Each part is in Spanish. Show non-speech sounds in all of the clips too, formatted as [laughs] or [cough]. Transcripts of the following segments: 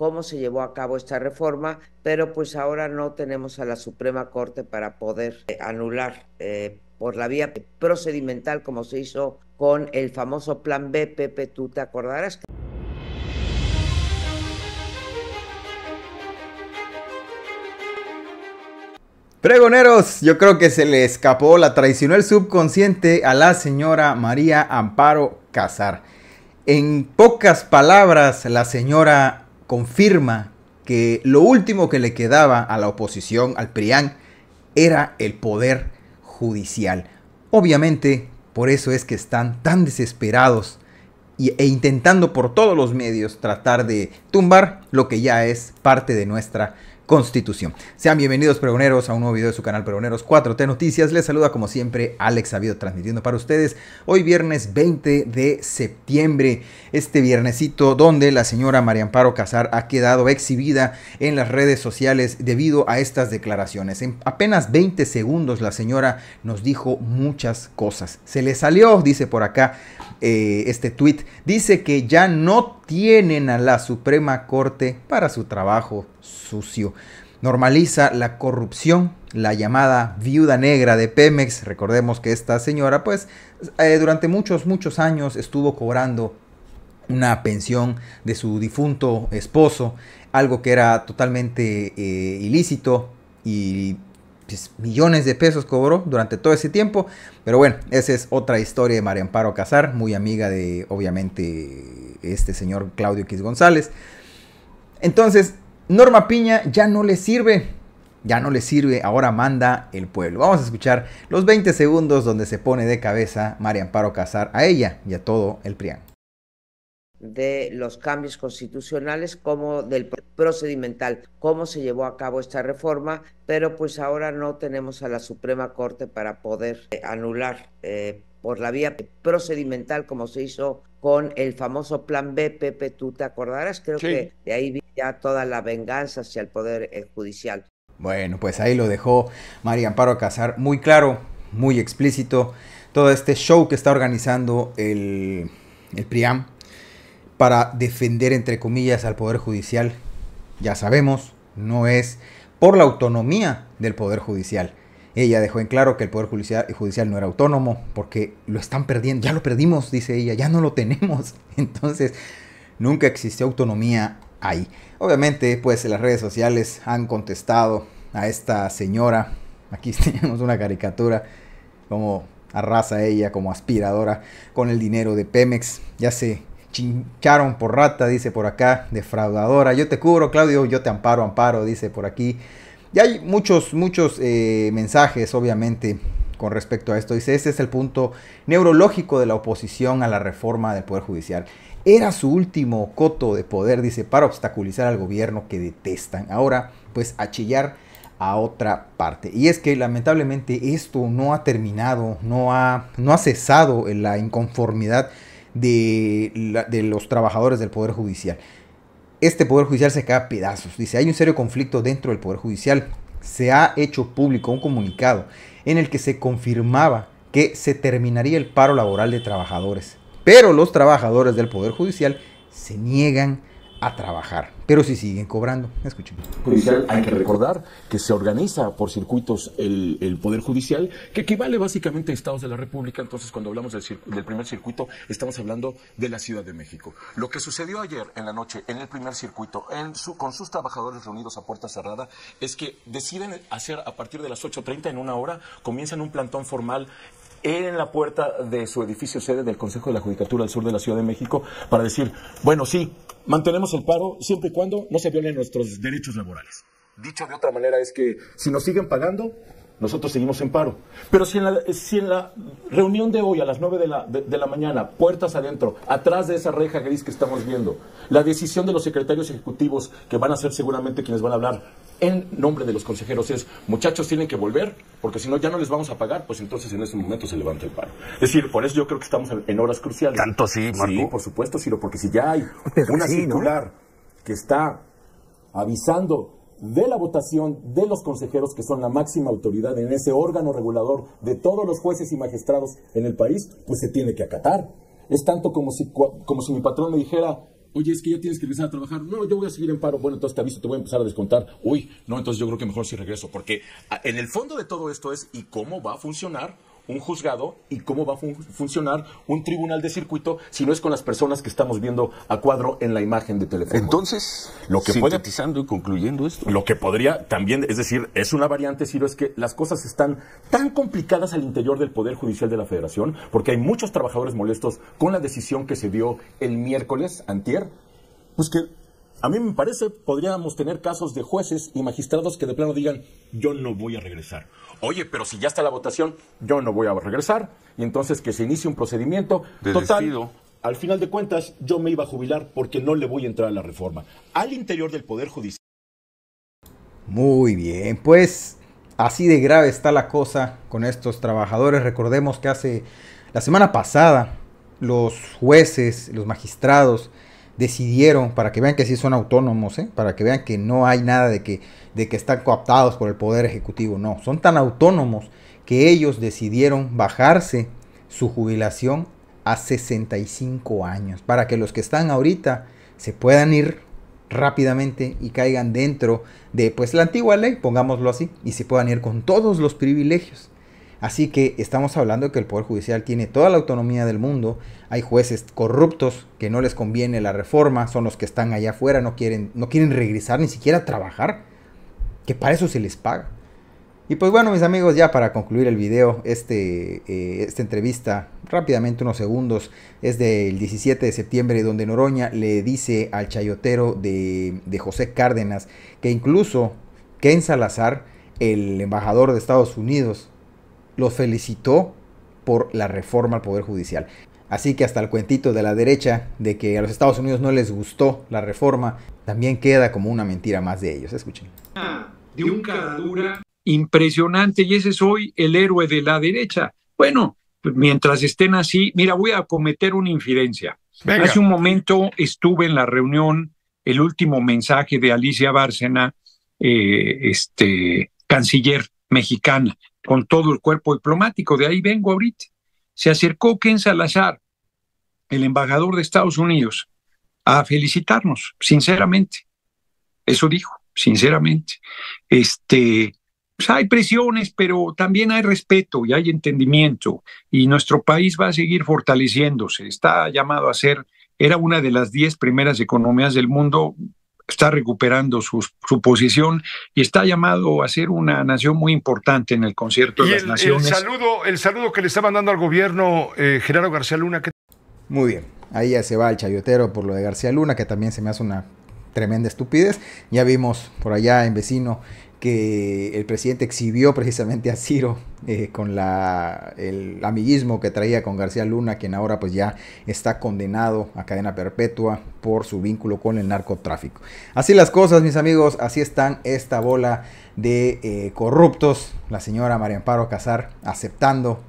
cómo se llevó a cabo esta reforma, pero pues ahora no tenemos a la Suprema Corte para poder eh, anular eh, por la vía procedimental como se hizo con el famoso Plan B, Pepe, tú te acordarás. Pregoneros, yo creo que se le escapó, la tradicional subconsciente a la señora María Amparo Casar. En pocas palabras, la señora confirma que lo último que le quedaba a la oposición, al PRIAN, era el poder judicial. Obviamente, por eso es que están tan desesperados e intentando por todos los medios tratar de tumbar lo que ya es parte de nuestra Constitución. Sean bienvenidos, pregoneros, a un nuevo video de su canal Pregoneros 4T Noticias. Les saluda, como siempre, Alex Sabido, transmitiendo para ustedes hoy, viernes 20 de septiembre. Este viernesito, donde la señora María Amparo Casar ha quedado exhibida en las redes sociales debido a estas declaraciones. En apenas 20 segundos, la señora nos dijo muchas cosas. Se le salió, dice por acá eh, este tweet. Dice que ya no tienen a la Suprema Corte para su trabajo sucio. Normaliza la corrupción, la llamada viuda negra de Pemex. Recordemos que esta señora, pues, eh, durante muchos, muchos años estuvo cobrando una pensión de su difunto esposo, algo que era totalmente eh, ilícito y pues, millones de pesos cobró durante todo ese tiempo. Pero bueno, esa es otra historia de María Amparo Casar, muy amiga de, obviamente, este señor Claudio X González. Entonces, Norma Piña ya no le sirve. Ya no le sirve, ahora manda el pueblo. Vamos a escuchar los 20 segundos donde se pone de cabeza María Amparo Casar a ella y a todo el PRIAN de los cambios constitucionales como del procedimental, cómo se llevó a cabo esta reforma, pero pues ahora no tenemos a la Suprema Corte para poder eh, anular eh, por la vía procedimental como se hizo con el famoso plan B, Pepe, tú te acordarás, creo que de ahí ya toda la venganza hacia el Poder eh, Judicial. Bueno, pues ahí lo dejó María Amparo Casar muy claro, muy explícito, todo este show que está organizando el, el PRIAM para defender, entre comillas, al Poder Judicial, ya sabemos, no es por la autonomía del Poder Judicial. Ella dejó en claro que el Poder Judicial, no era autónomo porque lo están perdiendo, ya lo perdimos, dice ella, ya no lo tenemos. [laughs] Entonces, nunca existió autonomía ahí. Obviamente, pues las redes sociales han contestado a esta señora. Aquí [laughs] tenemos una caricatura como arrasa ella como aspiradora con el dinero de Pemex. Ya sé chincharon por rata, dice por acá, defraudadora. Yo te cubro, Claudio, yo te amparo, amparo, dice por aquí. Y hay muchos, muchos eh, mensajes, obviamente, con respecto a esto. Dice, ese es el punto neurológico de la oposición a la reforma del Poder Judicial. Era su último coto de poder, dice, para obstaculizar al gobierno que detestan. Ahora, pues, a chillar a otra parte. Y es que lamentablemente esto no ha terminado, no ha, no ha cesado en la inconformidad de, los trabajadores del Poder Judicial. Este Poder Judicial se cae a pedazos. Dice, hay un serio conflicto dentro del Poder Judicial. Se ha hecho público un comunicado en el que se confirmaba que se terminaría el paro laboral de trabajadores. Pero los trabajadores del Poder Judicial se niegan a trabajar, pero si siguen cobrando. Escuchen. Judicial, hay que recordar que se organiza por circuitos el, el, Poder Judicial, que equivale básicamente a estados de la República. Entonces, cuando hablamos del, primer circuito, estamos hablando de la Ciudad de México. Lo que sucedió ayer en la noche en el primer circuito, en su, con sus trabajadores reunidos a puerta cerrada, es que deciden hacer a partir de las 8.30 en una hora, comienzan un plantón formal en la puerta de su edificio sede del Consejo de la Judicatura del Sur de la Ciudad de México para decir, bueno, sí, mantenemos el paro siempre y cuando no se violen nuestros derechos laborales. Dicho de otra manera es que si nos siguen pagando, nosotros seguimos en paro. Pero si en la, si en la reunión de hoy, a las 9 de la, mañana, puertas adentro, atrás de esa reja gris que estamos viendo, la decisión de los secretarios ejecutivos, que van a ser seguramente quienes van a hablar en nombre de los consejeros, es, muchachos, tienen que volver, porque si no, ya no les vamos a pagar, pues entonces en ese momento se levanta el paro. Es decir, por eso yo creo que estamos en horas cruciales. Tanto sí, Marco. Sí, por supuesto, Ciro, porque si ya hay una circular que está avisando de la votación de los consejeros, que son la máxima autoridad en ese órgano regulador de todos los jueces y magistrados en el país, pues se tiene que acatar. Es tanto como si, como si mi patrón me dijera, oye, es que ya tienes que empezar a trabajar. No, yo voy a seguir en paro. Bueno, entonces te aviso, te voy a empezar a descontar. Uy, no, entonces yo creo que mejor si regreso, porque en el fondo de todo esto es, ¿y cómo va a funcionar un juzgado y cómo va a funcionar un tribunal de circuito si no es con las personas que estamos viendo a cuadro en la imagen de teléfono. Entonces, lo que sintetizando y concluyendo esto. Lo que podría también, es decir, es una variante, no es que las cosas están tan complicadas al interior del Poder Judicial de la Federación, porque hay muchos trabajadores molestos con la decisión que se dio el miércoles, antier, pues que a mí me parece, podríamos tener casos de jueces y magistrados que de plano digan, yo no voy a regresar. Oye, pero si ya está la votación, yo no voy a regresar. Y entonces que se inicie un procedimiento total. Al final de cuentas, yo me iba a jubilar porque no le voy a entrar a la reforma. Al interior del Poder Judicial. Muy bien, pues así de grave está la cosa con estos trabajadores. Recordemos que hace la semana pasada los jueces, los magistrados, decidieron, para que vean que sí son autónomos, ¿eh? para que vean que no hay nada de que, de que están cooptados por el Poder Ejecutivo, no, son tan autónomos que ellos decidieron bajarse su jubilación a 65 años, para que los que están ahorita se puedan ir rápidamente y caigan dentro de pues la antigua ley, pongámoslo así, y se puedan ir con todos los privilegios Así que estamos hablando de que el Poder Judicial tiene toda la autonomía del mundo. Hay jueces corruptos que no les conviene la reforma, son los que están allá afuera, no quieren, no quieren regresar ni siquiera a trabajar, que para eso se les paga. Y pues bueno, mis amigos, ya para concluir el video, este, eh, esta entrevista, rápidamente unos segundos, es del 17 de septiembre, donde Noroña le dice al chayotero de, de José Cárdenas que incluso Ken Salazar, el embajador de Estados Unidos, lo felicitó por la reforma al Poder Judicial. Así que hasta el cuentito de la derecha de que a los Estados Unidos no les gustó la reforma, también queda como una mentira más de ellos. Escuchen. De un impresionante y ese es hoy el héroe de la derecha. Bueno, mientras estén así, mira, voy a cometer una infidencia. Hace un momento estuve en la reunión, el último mensaje de Alicia Bárcena, eh, este, canciller mexicana, con todo el cuerpo diplomático. De ahí vengo ahorita. Se acercó Ken Salazar, el embajador de Estados Unidos, a felicitarnos, sinceramente. Eso dijo, sinceramente. Este, pues hay presiones, pero también hay respeto y hay entendimiento. Y nuestro país va a seguir fortaleciéndose. Está llamado a ser, era una de las diez primeras economías del mundo, está recuperando su, su, posición y está llamado a ser una nación muy importante en el concierto de las naciones. El saludo, que le está mandando al gobierno eh, Gerardo García Luna. Muy bien, ahí ya se va el chayotero por lo de García Luna, que también se me hace una tremenda estupidez. Ya vimos por allá en vecino que el presidente exhibió precisamente a Ciro eh, con el amiguismo que traía con García Luna, quien ahora pues ya está condenado a cadena perpetua por su vínculo con el narcotráfico. Así las cosas, mis amigos, así están esta bola de eh, corruptos, la señora María Amparo Casar aceptando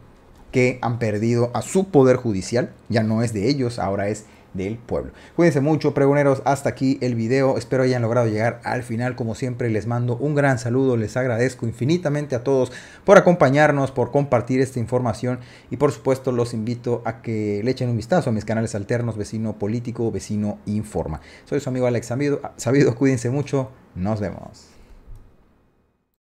que han perdido a su poder judicial, ya no es de ellos, ahora es del pueblo. Cuídense mucho, pregoneros. Hasta aquí el video. Espero hayan logrado llegar al final. Como siempre, les mando un gran saludo. Les agradezco infinitamente a todos por acompañarnos, por compartir esta información. Y por supuesto, los invito a que le echen un vistazo a mis canales alternos, vecino político, vecino informa. Soy su amigo Alex Sabido. Sabido cuídense mucho. Nos vemos.